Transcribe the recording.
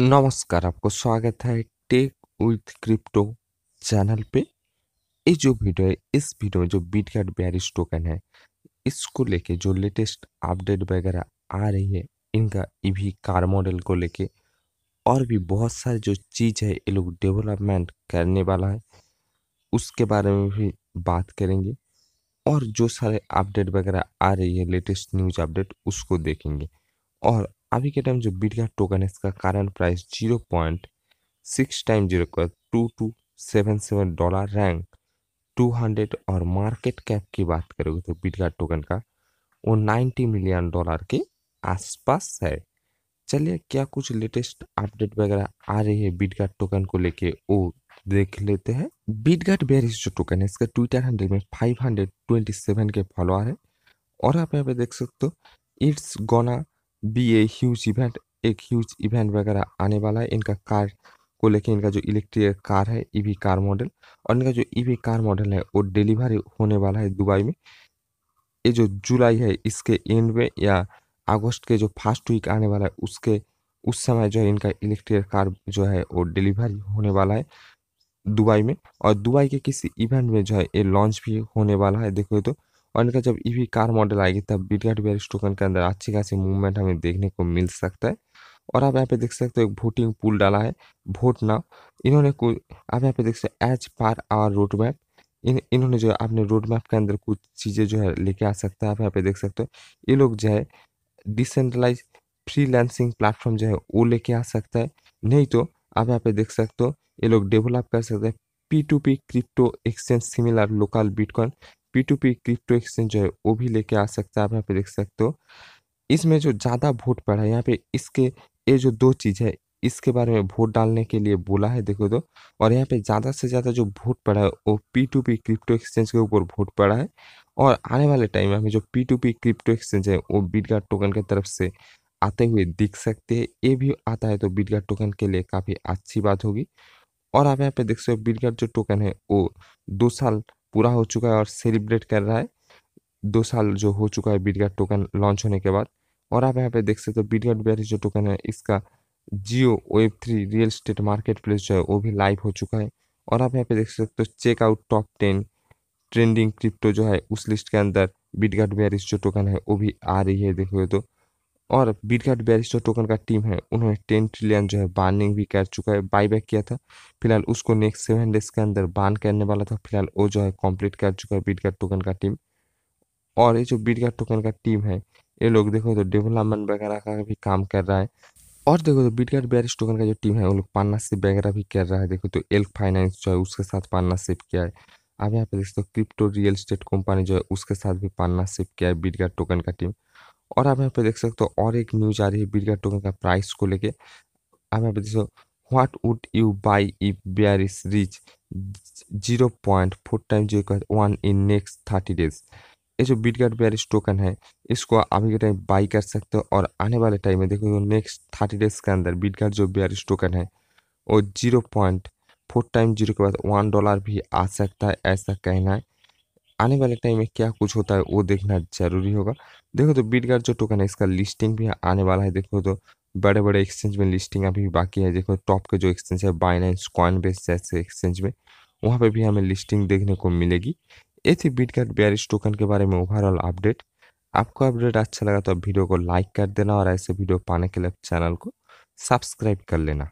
नमस्कार आपको स्वागत है टेक विथ क्रिप्टो चैनल पे ये जो वीडियो है इस वीडियो में जो बीट कार्ड बैरिस टोकन है इसको लेके जो लेटेस्ट अपडेट वगैरह आ रही है इनका ईवी कार मॉडल को लेके और भी बहुत सारे जो चीज़ है ये लोग डेवलपमेंट करने वाला है उसके बारे में भी बात करेंगे और जो सारे अपडेट वगैरह आ रही है लेटेस्ट न्यूज़ अपडेट उसको देखेंगे और अभी के टाइम जो बीट का टोकन है इसका current price zero point six time zero का two two seven seven dollar rank two hundred और मार्केट कैप की बात करोगे तो बीट का टोकन का वो नाइन्टी मिलियन डॉलर के आसपास है चलिए क्या कुछ लेटेस्ट अपडेट वगैरह आ रही है बीटगार्ड टोकन को लेके वो देख लेते हैं बीटगार्ड बेरिस जो टोकन है इसका ट्विटर हैंडल में 527 के फॉलोअर है और आप यहाँ पे देख सकते हो it's gonna be a huge event एक ह्यूज इवेंट वगैरह आने वाला है इनका कार को लेके इनका जो इलेक्ट्रिक कार है ईवी कार मॉडल और इनका जो ईवी कार मॉडल है वो डिलीवरी होने वाला है दुबई में ये जो जुलाई है इसके एंड में या अगस्त के जो फर्स्ट वीक आने वाला है उसके उस समय जो है इनका इलेक्ट्रिक कार जो है वो डिलीवरी होने वाला है दुबई में और दुबई के किसी इवेंट में जो है ये लॉन्च भी होने वाला है देखो तो इनका जब ई कार मॉडल आएगी तब बीटगाट बी टोकन के अंदर अच्छी खासी मूवमेंट हमें देखने को मिल सकता है और आप यहाँ पे देख सकते हो एक वोटिंग पुल डाला है वोट नाउ इन्होंने कुछ आप यहाँ पे देख सकते हो as per our road map इन इन्होंने जो अपने रोड मैप के अंदर कुछ चीज़ें जो है लेके आ सकते हैं आप यहाँ पे देख सकते हो ये लोग जो है डिसेंट्रलाइज फ्री लैंसिंग प्लेटफॉर्म जो है वो लेके आ सकता है नहीं तो आप यहाँ पे देख सकते हो ये लोग डेवलप कर सकते हैं P to P crypto exchange similar local bitcoin P to P crypto exchange जो है वो भी लेके आ सकता है आप यहाँ पे देख सकते हो इसमें जो ज़्यादा वोट पड़ा है यहाँ पे इसके ये जो दो चीज़ है इसके बारे में वोट डालने के लिए बोला है देखो तो और यहाँ पे ज़्यादा से ज़्यादा जो वोट पड़ा है वो P to P crypto exchange के ऊपर वोट पड़ा है और आने वाले टाइम में हमें जो P to P crypto exchange है वो बीटगार्ड टोकन की तरफ से आते हुए दिख सकते हैं ये भी आता है तो बीटगार्ड टोकन के लिए काफ़ी अच्छी बात होगी और आप यहाँ पे देख सकते हो बीटगार्ड जो टोकन है वो दो साल पूरा हो चुका है और सेलिब्रेट कर रहा है दो साल जो हो चुका है बीटगार्ड टोकन लॉन्च होने के बाद और आप यहाँ पे देख सकते हो तो बीटगार्ड बिहारी जो टोकन है इसका जियो web three real estate marketplace जो है वो भी लाइव हो चुका है और आप यहाँ पे देख सकते हो तो checkout top ten trending crypto जो है उस लिस्ट के अंदर बीटगार्ड बैरिस जो टोकन है वो भी आ रही है देखो तो और बीटगैट बैरिस्टो टोकन का टीम है उन्होंने टेन ट्रिलियन जो है बार्निंग भी कर चुका है बाईबैक किया था फिलहाल उसको नेक्स्ट सेवन डेज के अंदर बान करने वाला था फिलहाल वो जो है कंप्लीट कर चुका है बीटगैट टोकन का टीम और ये जो बीटगैट टोकन का टीम है ये लोग देखो तो डेवलपमेंट वगैरह का भी काम कर रहा है और देखो तो बीटगैट बैरिस टोकन का जो टीम है वो लोग पार्टनरशिप वगैरह भी कर रहा है देखो तो एल्क फाइनेंस जो है उसके साथ पार्टनरशिप किया है अब यहाँ पे देखते हो क्रिप्टो रियल स्टेट कंपनी जो है उसके साथ भी पार्टनरशिप किया है बीटगैट टोकन का टीम और आप यहाँ पे देख सकते हो और एक न्यूज आ रही है बिरगा टोकन का प्राइस को लेके आप यहाँ पे देख सकते हो what would you buy if Brise reach zero point four time zero one in next thirty days ये जो बिटगार्ड बियरिस टोकन है इसको अभी के टाइम बाई कर सकते हो और आने वाले टाइम में देखो नेक्स्ट थर्टी डेज के अंदर बिटगार्ड जो बियरिस टोकन है वो zero point four time zero के बाद वन डॉलर भी आ सकता है ऐसा कहना है आने वाले टाइम में क्या कुछ होता है वो देखना जरूरी होगा देखो तो बीटगार्ड जो टोकन है इसका लिस्टिंग भी आने वाला है देखो तो बड़े बड़े एक्सचेंज में लिस्टिंग अभी बाकी है देखो टॉप के जो एक्सचेंज है बाइनेंस कॉइन बेस जैसे एक्सचेंज में वहाँ पे भी हमें लिस्टिंग देखने को मिलेगी ये थी बीटगार्ड बियरिश टोकन के बारे में ओवरऑल अपडेट आपको अपडेट अच्छा लगा तो वीडियो को लाइक कर देना और ऐसे वीडियो पाने के लिए चैनल को सब्सक्राइब कर लेना